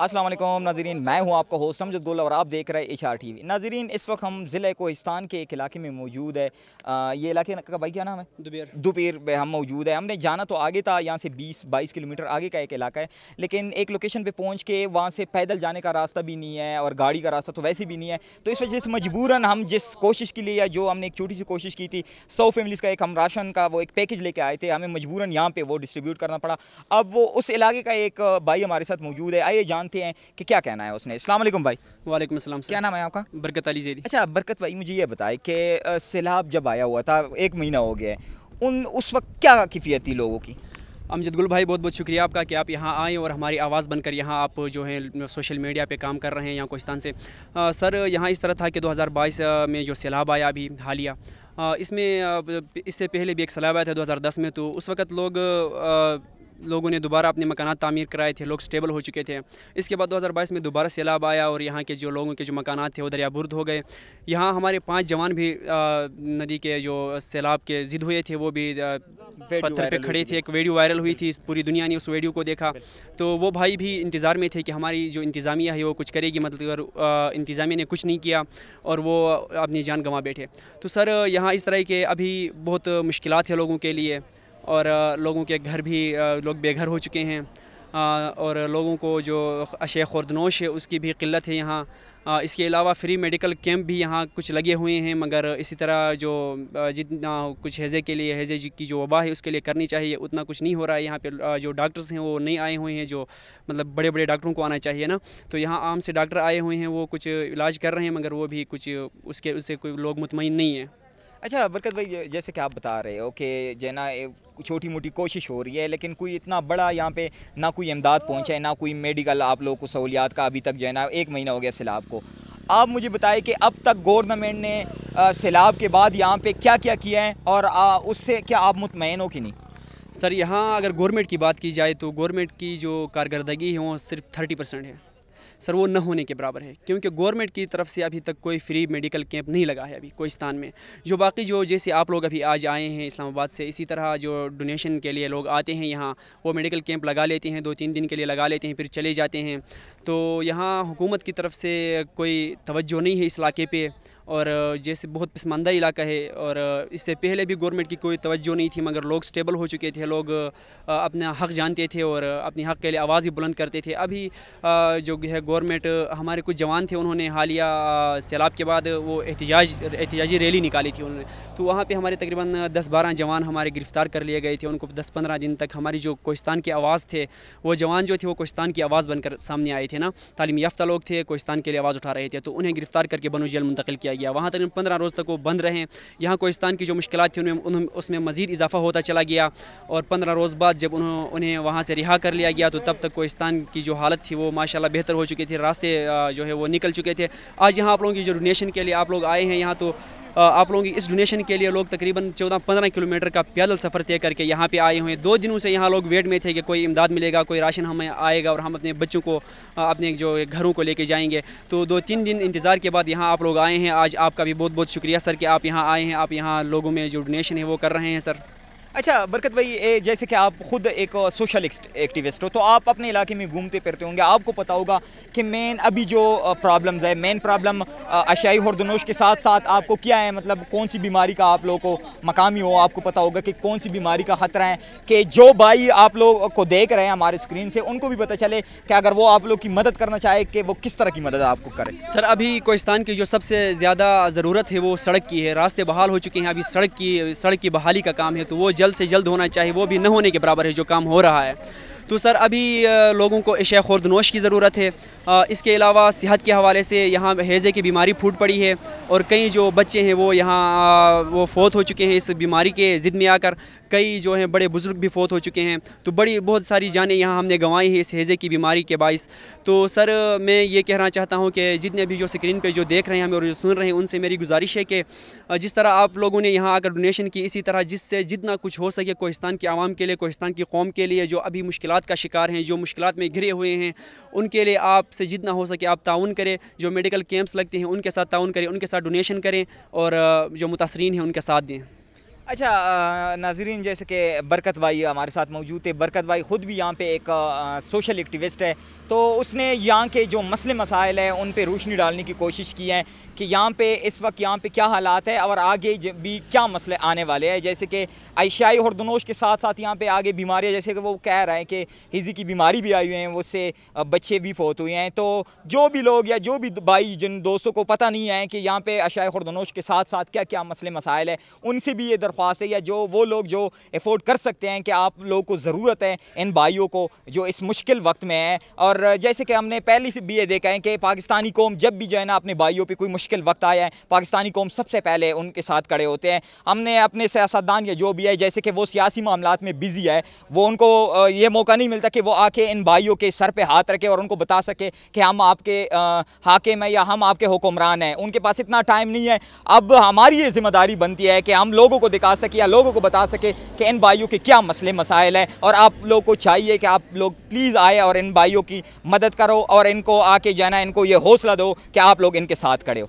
अस्सलाम वालेकुम नाजरीन मैं हूं आपका होस्ट समझद गुल और आप देख रहे हैं एच आर टी वी नाजरीन इस वक्त हम ज़िले कोहिस्तान के एक इलाके में मौजूद है आ, ये इलाके का भाई क्या नाम है दोपहर दोपहर में हम मौजूद है हमने जाना तो आगे था यहाँ से बीस बाईस किलोमीटर आगे का एक इलाका है लेकिन एक लोकेशन पर पहुँच के वहाँ से पैदल जाने का रास्ता भी नहीं है और गाड़ी का रास्ता तो वैसे भी नहीं है तो इस वजह से मजबूरन हम जिस कोशिश के लिए या जो हमने एक छोटी सी कोशिश की थी सौ फैमिलीज़ का एक हम राशन का वो एक पैकेज लेके आए थे हमें मजबूरन यहाँ पर वो डिस्ट्रीब्यूट करना पड़ा अब वो उस इलाके का एक भाई हमारे साथ मौजूद है आइए जान जानते हैं कि क्या कहना है उसने अल्लाम भाई वालेकुम क्या नाम है आपका बरकत अली जेदी अच्छा बरकत भाई मुझे ये बताए कि सैलाब जब आया हुआ था एक महीना हो गया है उन उस वक्त क्या कीफियत थी लोगों की अमजद गुल भाई बहुत बहुत शुक्रिया आपका कि आप यहाँ आएँ और हमारी आवाज़ बनकर यहाँ आप जो है सोशल मीडिया पे काम कर रहे हैं यहाँ कोस्तान से आ, सर यहाँ इस तरह था कि 2022 में जो सैलाब आया अभी हालिया इसमें इससे पहले भी एक सैलाब आया था 2010 में तो उस वक्त लोग आ, लोगों ने दोबारा अपने मकाना तमीर कराए थे लोग स्टेबल हो चुके थे इसके बाद 2022 में दोबारा सैलाब आया और यहाँ के जो लोगों के जो मकान थे वो दरियाबुर्द हो गए यहाँ हमारे पाँच जवान भी आ, नदी के जो सैलाब के ज़िद हुए थे वो भी आ, पत्थर पे खड़े थे एक वीडियो वायरल हुई थी पूरी दुनिया ने उस वीडियो को देखा तो वो भाई भी इंतज़ार में थे कि हमारी जो इंतज़ामिया है वो कुछ करेगी मतलब अगर इंतज़ामिया ने कुछ नहीं किया और वो अपनी जान गंवा बैठे तो सर यहाँ इस तरह के अभी बहुत मुश्किल है लोगों के लिए और लोगों के घर भी लोग बेघर हो चुके हैं और लोगों को जो अशे खुरदनोश है उसकी भी किल्लत है यहाँ इसके अलावा फ्री मेडिकल कैंप भी यहाँ कुछ लगे हुए हैं मगर इसी तरह जो जितना कुछ हेज़े के लिए हेज़े की जो वबा है उसके लिए करनी चाहिए उतना कुछ नहीं हो रहा है यहाँ पे जो डॉक्टर्स हैं वो नहीं आए हुए हैं जो मतलब बड़े बड़े डॉक्टरों को आना चाहिए ना तो यहाँ आम से डॉक्टर आए हुए हैं वो कुछ इलाज कर रहे हैं मगर वो भी कुछ उसके उससे कोई लोग मुतमिन नहीं है अच्छा बरकत भाई जैसे कि आप बता रहे हो कि जो छोटी मोटी कोशिश हो रही है लेकिन कोई इतना बड़ा यहाँ पे ना कोई इमदाद पहुँचा है ना कोई मेडिकल आप लोगों को सहूलियात का अभी तक जो है ना एक महीना हो गया सैलाब को आप मुझे बताएं कि अब तक गवर्नमेंट ने सैलाब के बाद यहाँ पे क्या क्या किया है और आ, उससे क्या आप मुतमैन हो कि नहीं सर यहाँ अगर गवर्नमेंट की बात की जाए तो गवर्नमेंट की जो कारदगी है वो सिर्फ थर्टी परसेंट है सर वो न होने के बराबर है क्योंकि गवर्नमेंट की तरफ से अभी तक कोई फ्री मेडिकल कैंप नहीं लगा है अभी कोई स्थान में जो बाकी जो जैसे आप लोग अभी आज आए हैं इस्लामाबाद से इसी तरह जो डोनेशन के लिए लोग आते हैं यहाँ वो मेडिकल कैंप लगा लेते हैं दो तीन दिन के लिए लगा लेते हैं फिर चले जाते हैं तो यहाँ हुकूमत की तरफ से कोई तवज्जो नहीं है इस इलाके पर और जैसे बहुत पसमानदा इलाका है और इससे पहले भी गवर्नमेंट की कोई तवज्जो नहीं थी मगर लोग स्टेबल हो चुके थे लोग अपना हक़ जानते थे और अपने हक़ के लिए आवाज़ भी बुलंद करते थे अभी जो है गवर्नमेंट हमारे कुछ जवान थे उन्होंने हालिया सैलाब के बाद वो एहतजाज एहतजाजी रैली निकाली थी उन्होंने तो वहाँ पर हमारे तकरीबन दस बारह जवान हमारे गिरफ़्तार कर लिए गए थे उनको दस पंद्रह दिन तक हमारी जो कोस्तान की आवाज़ थे वो जवान जो थे वो कोस्तान की आवाज़ बनकर सामने आए थे ना तालीम याफ्ता लोग थे कोस्तान के लिए आवाज़ उठा रहे थे तो उन्हें गिरफ़्तार करके बनो जेल मुंतकिल किया गया वहाँ तक पंद्रह रोज़ तक वो बंद रहे यहाँ कोस्तान की जो मुश्किल थी उनमें उसमें मज़ीद इजाफा होता चला गया और पंद्रह रोज़ बाद जब उन्होंने उन्हें वहाँ से रिहा कर लिया गया तो तब तक कोस्तान की जो हालत थी वो माशाला बेहतर हो चुकी थी रास्ते जो है वो निकल चुके थे आज यहाँ आप लोगों की जो डोनेशन के लिए आप लोग आए हैं यहाँ तो आप लोगों की इस डोनेशन के लिए लोग तकरीबन चौदह पंद्रह किलोमीटर का पैदल सफ़र तय करके यहाँ पे आए हुए हैं दो दिनों से यहाँ लोग वेट में थे कि कोई इमदाद मिलेगा कोई राशन हमें आएगा और हम अपने बच्चों को अपने जो घरों को लेके जाएंगे तो दो तीन दिन इंतज़ार के बाद यहाँ आप लोग आए हैं आज आपका भी बहुत बहुत शुक्रिया सर कि आप यहाँ आए हैं आप यहाँ लोगों में जो डोनेशन है वो कर रहे हैं सर अच्छा बरकत भाई जैसे कि आप खुद एक सोशल एक्टिविस्ट हो तो आप अपने इलाके में घूमते फिरते होंगे आपको पता होगा कि मेन अभी जो प्रॉब्लम्स है मेन प्रॉब्लम अशाई हरदनोश के साथ साथ आपको क्या है मतलब कौन सी बीमारी का आप लोगों को मकामी हो आपको पता होगा कि कौन सी बीमारी का ख़तरा है कि जो भाई आप लोग को देख रहे हैं हमारे स्क्रीन से उनको भी पता चले कि अगर वो आप लोग की मदद करना चाहे कि वो किस तरह की मदद आपको करें सर अभी कोस्तान की जो सबसे ज़्यादा ज़रूरत है वो सड़क की है रास्ते बहाल हो चुके हैं अभी सड़क की सड़क की बहाली का काम है तो वो जल्द से जल्द होना चाहिए वो भी न होने के बराबर है जो काम हो रहा है तो सर अभी लोगों को एशिया खोर्दनोश की ज़रूरत है इसके अलावा सेहत के हवाले से यहाँ हेज़े की बीमारी फूट पड़ी है और कई जो बच्चे हैं वो यहाँ वो फोत हो चुके हैं इस बीमारी के ज़िद में आकर कई जो हैं बड़े बुज़ुर्ग भी फोत हो चुके हैं तो बड़ी बहुत सारी जानें यहाँ हमने गंवाई हैं इस हेज़े की बीमारी के बायस तो सर मैं ये कहना चाहता हूँ कि जितने भी जो स्क्रीन पर जो देख रहे हैं हमें और जो सुन रहे हैं उनसे मेरी गुजारिश है कि जिस तरह आप लोगों ने यहाँ आकर डोनेशन की इसी तरह जिससे जितना कुछ हो सके कोहिस्तान की आवाम के लिए कोहिस्तान की कौम के लिए जो अभी मुश्किल मुश्किलात का शिकार हैं जो मुश्किल में घिरे हुए हैं उनके लिए आपसे जितना हो सके आप ताउन करें जो मेडिकल कैंप्स लगते हैं उनके साथ ताउन करें उनके साथ डोनेशन करें और जो मुतासरीन हैं उनके साथ दें अच्छा नाजरीन जैसे कि बरकत भाई हमारे साथ मौजूद थे बरकत भाई ख़ुद भी यहाँ पे एक आ, सोशल एक्टिविस्ट है तो उसने यहाँ के जो मसले मसाइल हैं उन पे रोशनी डालने की कोशिश की है कि यहाँ पे इस वक्त यहाँ पे क्या हालात है और आगे भी क्या मसले आने वाले हैं जैसे कि आयशाई और दनोश के साथ साथ यहाँ पर आगे बीमारियाँ जैसे कि वो कह रहे हैं कि हिजी की बीमारी भी आई हुई है उससे बच्चे भी फोत हुए हैं तो जो भी लोग या जो भी भाई जिन दोस्तों को पता नहीं है कि यहाँ पर अशाई और दनोश के साथ साथ क्या क्या मसले मसाइल है उनसे भी ये दरख्वा दरख्वास्त है या जो वो लोग जो एफोर्ड कर सकते हैं कि आप लोगों को ज़रूरत है इन भाइयों को जो इस मुश्किल वक्त में है और जैसे कि हमने पहले से भी ये देखा है कि पाकिस्तानी कौम जब भी जो है ना अपने भाइयों पर कोई मुश्किल वक्त आया है पाकिस्तानी कौम सबसे पहले उनके साथ खड़े होते हैं हमने अपने सियासतदान या जो भी है जैसे कि वो सियासी मामला में बिजी है वो उनको ये मौका नहीं मिलता कि वो आके इन भाइयों के सर पर हाथ रखे और उनको बता सके कि हम आपके हाकिम हैं या हम आपके हुक्मरान हैं उनके पास इतना टाइम नहीं है अब हमारी ये जिम्मेदारी बनती है कि हम लोगों को दिखा बता सके या लोगों को बता सके कि इन भाइयों के क्या मसले मसाइल हैं और आप लोग को चाहिए कि आप लोग प्लीज़ आए और इन भाइयों की मदद करो और इनको आके जाना इनको ये हौसला दो कि आप लोग इनके साथ खड़े हो